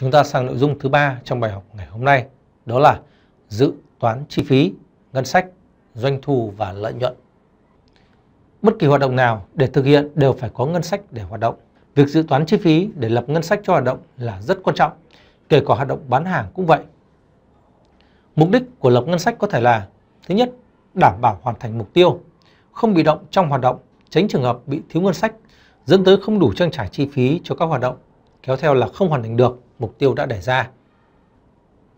Chúng ta sang nội dung thứ ba trong bài học ngày hôm nay, đó là dự toán chi phí, ngân sách, doanh thu và lợi nhuận. Bất kỳ hoạt động nào để thực hiện đều phải có ngân sách để hoạt động. Việc dự toán chi phí để lập ngân sách cho hoạt động là rất quan trọng, kể cả hoạt động bán hàng cũng vậy. Mục đích của lập ngân sách có thể là Thứ nhất, đảm bảo hoàn thành mục tiêu, không bị động trong hoạt động, tránh trường hợp bị thiếu ngân sách, dẫn tới không đủ trang trải chi phí cho các hoạt động kéo theo là không hoàn thành được mục tiêu đã đề ra.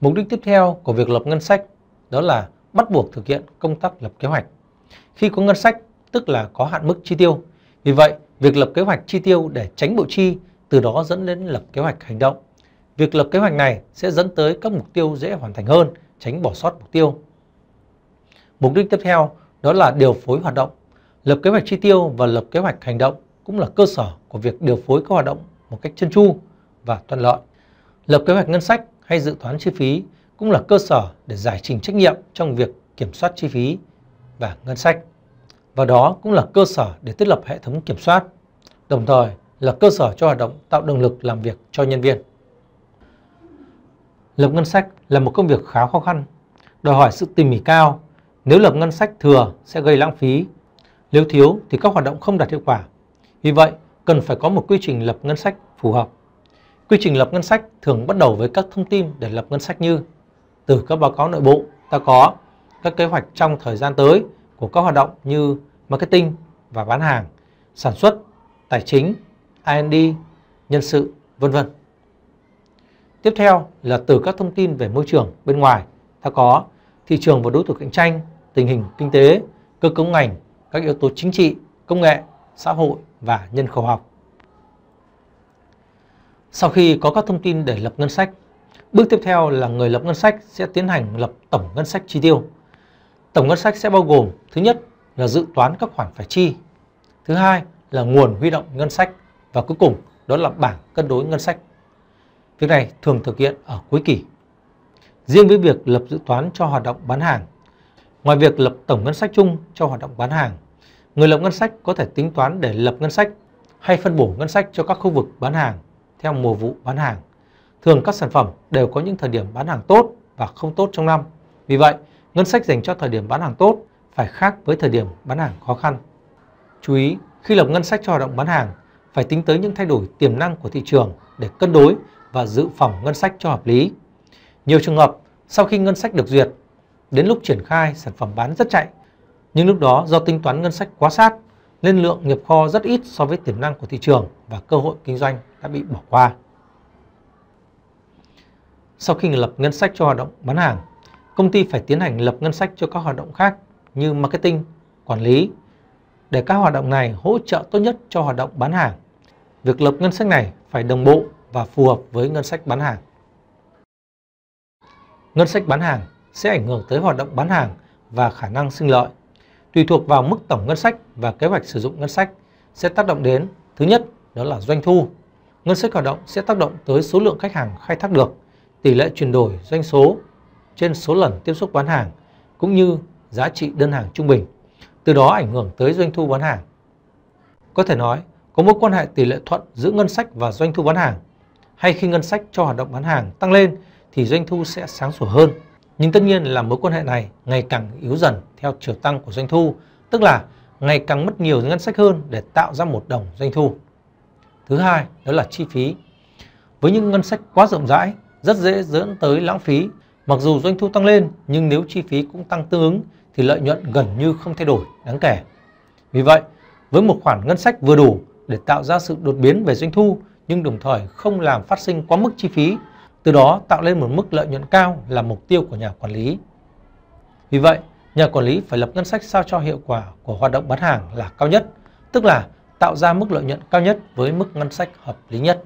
Mục đích tiếp theo của việc lập ngân sách đó là bắt buộc thực hiện công tác lập kế hoạch. Khi có ngân sách tức là có hạn mức chi tiêu. Vì vậy, việc lập kế hoạch chi tiêu để tránh bộ chi từ đó dẫn đến lập kế hoạch hành động. Việc lập kế hoạch này sẽ dẫn tới các mục tiêu dễ hoàn thành hơn, tránh bỏ sót mục tiêu. Mục đích tiếp theo đó là điều phối hoạt động. Lập kế hoạch chi tiêu và lập kế hoạch hành động cũng là cơ sở của việc điều phối các hoạt động một cách chân chu và thuận lợi. Lập kế hoạch ngân sách hay dự toán chi phí cũng là cơ sở để giải trình trách nhiệm trong việc kiểm soát chi phí và ngân sách. Và đó cũng là cơ sở để thiết lập hệ thống kiểm soát, đồng thời là cơ sở cho hoạt động tạo động lực làm việc cho nhân viên. Lập ngân sách là một công việc khá khó khăn, đòi hỏi sự tỉ mỉ cao. Nếu lập ngân sách thừa sẽ gây lãng phí, nếu thiếu thì các hoạt động không đạt hiệu quả. Vì vậy, cần phải có một quy trình lập ngân sách phù hợp. Quy trình lập ngân sách thường bắt đầu với các thông tin để lập ngân sách như từ các báo cáo nội bộ ta có các kế hoạch trong thời gian tới của các hoạt động như marketing và bán hàng, sản xuất, tài chính, R&D, nhân sự, vân vân. Tiếp theo là từ các thông tin về môi trường bên ngoài, ta có thị trường và đối thủ cạnh tranh, tình hình kinh tế, cơ cấu ngành, các yếu tố chính trị, công nghệ, xã hội và nhân khẩu học. Sau khi có các thông tin để lập ngân sách, bước tiếp theo là người lập ngân sách sẽ tiến hành lập tổng ngân sách chi tiêu. Tổng ngân sách sẽ bao gồm thứ nhất là dự toán các khoản phải chi, thứ hai là nguồn huy động ngân sách và cuối cùng đó là bảng cân đối ngân sách. Việc này thường thực hiện ở cuối kỳ. Riêng với việc lập dự toán cho hoạt động bán hàng, ngoài việc lập tổng ngân sách chung cho hoạt động bán hàng, Người lập ngân sách có thể tính toán để lập ngân sách hay phân bổ ngân sách cho các khu vực bán hàng theo mùa vụ bán hàng. Thường các sản phẩm đều có những thời điểm bán hàng tốt và không tốt trong năm. Vì vậy, ngân sách dành cho thời điểm bán hàng tốt phải khác với thời điểm bán hàng khó khăn. Chú ý, khi lập ngân sách cho hoạt động bán hàng, phải tính tới những thay đổi tiềm năng của thị trường để cân đối và dự phòng ngân sách cho hợp lý. Nhiều trường hợp, sau khi ngân sách được duyệt, đến lúc triển khai sản phẩm bán rất chạy nhưng lúc đó do tính toán ngân sách quá sát nên lượng nhập kho rất ít so với tiềm năng của thị trường và cơ hội kinh doanh đã bị bỏ qua. Sau khi lập ngân sách cho hoạt động bán hàng, công ty phải tiến hành lập ngân sách cho các hoạt động khác như marketing, quản lý để các hoạt động này hỗ trợ tốt nhất cho hoạt động bán hàng. Việc lập ngân sách này phải đồng bộ và phù hợp với ngân sách bán hàng. Ngân sách bán hàng sẽ ảnh hưởng tới hoạt động bán hàng và khả năng sinh lợi tùy thuộc vào mức tổng ngân sách và kế hoạch sử dụng ngân sách sẽ tác động đến thứ nhất đó là doanh thu. Ngân sách hoạt động sẽ tác động tới số lượng khách hàng khai thác được, tỷ lệ chuyển đổi doanh số trên số lần tiếp xúc bán hàng cũng như giá trị đơn hàng trung bình, từ đó ảnh hưởng tới doanh thu bán hàng. Có thể nói, có mối quan hệ tỷ lệ thuận giữa ngân sách và doanh thu bán hàng, hay khi ngân sách cho hoạt động bán hàng tăng lên thì doanh thu sẽ sáng sủa hơn. Nhưng tất nhiên là mối quan hệ này ngày càng yếu dần theo chiều tăng của doanh thu, tức là ngày càng mất nhiều ngân sách hơn để tạo ra một đồng doanh thu. Thứ hai, đó là chi phí. Với những ngân sách quá rộng rãi, rất dễ dẫn tới lãng phí. Mặc dù doanh thu tăng lên, nhưng nếu chi phí cũng tăng tương ứng thì lợi nhuận gần như không thay đổi đáng kể. Vì vậy, với một khoản ngân sách vừa đủ để tạo ra sự đột biến về doanh thu nhưng đồng thời không làm phát sinh quá mức chi phí từ đó tạo lên một mức lợi nhuận cao là mục tiêu của nhà quản lý. Vì vậy, nhà quản lý phải lập ngân sách sao cho hiệu quả của hoạt động bán hàng là cao nhất, tức là tạo ra mức lợi nhuận cao nhất với mức ngân sách hợp lý nhất.